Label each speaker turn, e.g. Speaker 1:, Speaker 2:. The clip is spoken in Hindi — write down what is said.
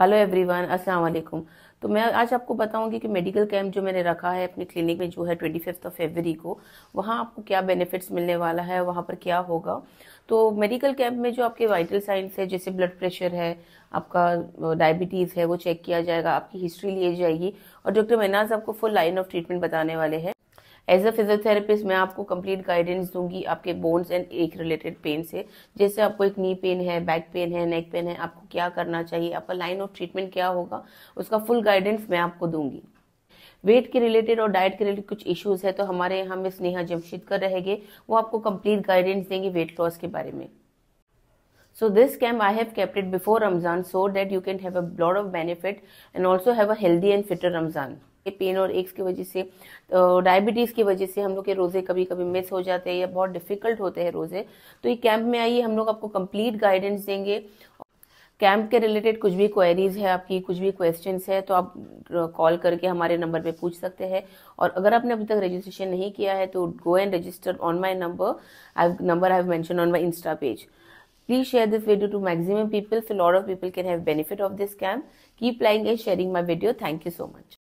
Speaker 1: हेलो एवरीवन अस्सलाम वालेकुम तो मैं आज आपको बताऊंगी कि मेडिकल कैंप जो मैंने रखा है अपनी क्लिनिक में जो है ट्वेंटी फिफ्थ ऑफ फेबरी को वहाँ आपको क्या बेनिफिट्स मिलने वाला है वहाँ पर क्या होगा तो मेडिकल कैंप में जो आपके वाइटल साइंस है जैसे ब्लड प्रेशर है आपका डायबिटीज़ है वो चेक किया जाएगा आपकी हिस्ट्री ली जाएगी और डॉक्टर मेनाज आपको फुल लाइन ऑफ ट्रीटमेंट बताने वाले हैं एज अ फिजियोथेरेपिस्ट मैं आपको कंप्लीट गाइडेंस दूंगी आपके बोन्स एंड एक रिलेटेड पेन से जैसे आपको एक नी पेन है बैक पेन है नेक पेन है आपको क्या करना चाहिए आपका लाइन ऑफ ट्रीटमेंट क्या होगा उसका फुल गाइडेंस मैं आपको दूंगी वेट के रिलेटेड और डाइट के रिलेटेड कुछ इश्यूज है तो हमारे यहाँ में स्नेहा जमशेदकर रहेंगे वो आपको कंप्लीट गाइडेंस देंगे वेट लॉस के बारे में so this camp I have kept it before Ramzan so that you can have a lot of benefit and also have a healthy and fitter pain और एक्स की वजह से तो डायबिटीज़ की वजह से हम लोग के रोज़े कभी कभी मिस हो जाते हैं या बहुत डिफिकल्ट होते हैं रोज़े तो ये कैंप में आइए हम लोग आपको कंप्लीट गाइडेंस देंगे कैंप के रिलेटेड कुछ भी क्वेरीज है आपकी कुछ भी क्वेश्चन है तो आप कॉल करके हमारे नंबर पे पूछ सकते हैं और अगर आपने अभी तक रजिस्ट्रेशन नहीं किया है तो go and register on my number I number I mention on my insta page Please share this video to maximum people so a lot of people can have benefit of this keep Keep liking and sharing my video. Thank you so much.